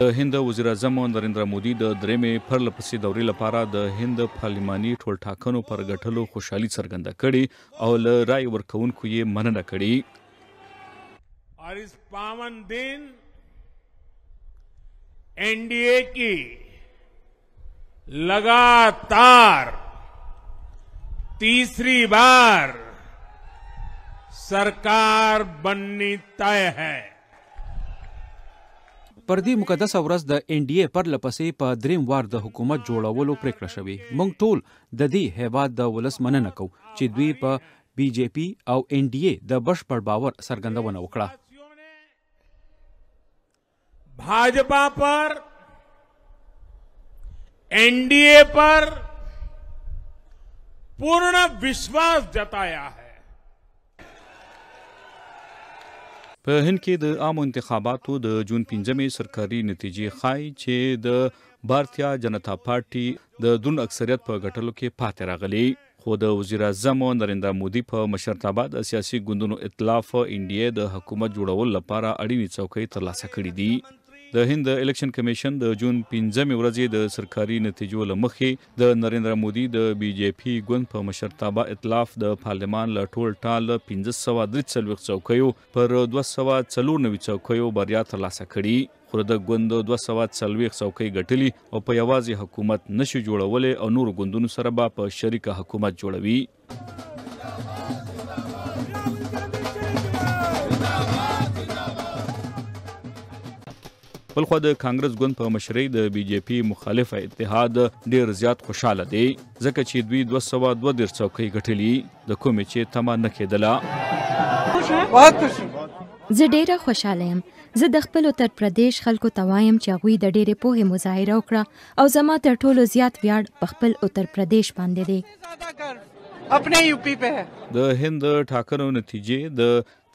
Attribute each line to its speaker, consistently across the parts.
Speaker 1: د هند وزیر اعظم نریندرا مودي د درېمې پرله پسې دورې لپاره د هند پارلماني ټولټاکنو پر ګټلو خوشحالي څرګنده کړې او له رای ورکوونکو یې مننه کړې
Speaker 2: और इस पावन दिन एनडीए की लगातार तीसरी बार सरकार बननी तय है
Speaker 1: پر دې مقدسه ورځ د ان ډي اي پر لپسې په دریم وار د حکومت جوړولو پریکړه شوې مونږ ټول د دې هیواد د ولس مننه کوو چې دوی په بی جے پی او ان ډي اي د بشپړ باور سرګندونه وکړه
Speaker 2: भाजपा पर एनडीए पर पूर्ण विश्वास जताया है
Speaker 1: په هند کې د عام انتخاباتو د جون 15مې سرکاري نتیجې ښایي چې د بھارتیا جنتا پارټي د دون اکثریت په ګټلو کې پاتې راغلي خو د وزیر اعظم نریندرا مودي په مشرتابه د سیاسي ګوندونو ائتلاف انډیا د حکومت جوړول لپاره اړینې څوکۍ ترلاسه کړې دي د هند د الیکشن کمیشن د جون 15 ورځې د سرکاري نتیجو لمخې د نریندر مودي د بی جے پی ګوند په مشرتابه ائتلاف د پارلمان له ټول ټال 1533 څوکیو پر 249 څوکیو بریا ترلاسه کړي خو د ګوند 240 څوکۍ ګټلې او په یوازې حکومت نشي جوړولې او نور ګوندونو سره به په شریکه حکومت جوړوي بل خو د کانګرس ګوند په مشرۍ د بی جے پی مخالفه اتحاد ډیر زیات خوشاله دی ځکه چې دوی 202 ډیر څوکۍ ګټلې د کومې چې تمه نه کېدله زه ډیره خوشاله یم زه د خپل تر پردیش خلکو توایم چې غوي د ډېرې پوهې مظاهره وکړه او زما تر ټولو زیات ویاړ په خپل اتر پردیش باندې دی
Speaker 2: خپل یوپی په
Speaker 1: د هند ټاکنو نتیجې د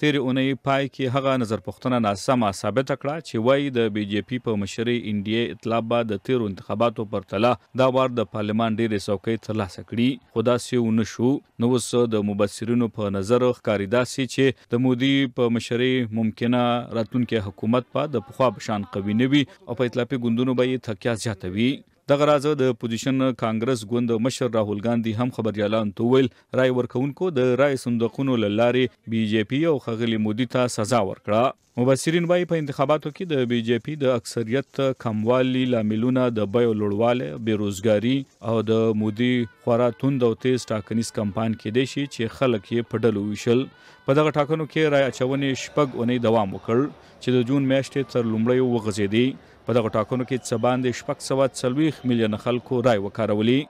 Speaker 1: تیر اونۍ پای کې هغه نظر پښتنه ناسمه ثابت کړه چې وایي د بی جے پی په مشري انډیا اطلاع به د تیر انتخاباتو پر تله دا وار د پارلمان ډېرې څوکۍ ترلاسه کړي خو داسې ونه شو نو اوس د مبصرینو په نظر ښکاریدا سي چې د مودي په مشري ممکنه راتلونکي حکومت په د پخوا بشان قوی نوي او په اطلافي ګوندونو به یې تکیه زیاتوي دغه راز د پوزیشن کانګرس ګوند مشر راهول ګاندی هم خبريالان ته ویل رای ورکونکو د رای صندوقونو لارې بي جي پي او خغلی مودي ته سزا ورکړه مبصرین وايي په انتخاباتو کې د بی جے پی د اکثریت کموالی لاملونه د بیو لوړواله بیروزګاری او د مودي خورا توند او تیز ټاکنیز کمپاین کې دي چې خلک یې په ډلو ویشل په دغه ټاکنو کې رای اچونې شپږ اونۍ دوام وکړ چې د جون میاشتې تر لومړۍ وغځېدي په دغه ټاکنو کې څه باندې شپږ سوه څلوېښت میلیونه خلکو رای وکارولي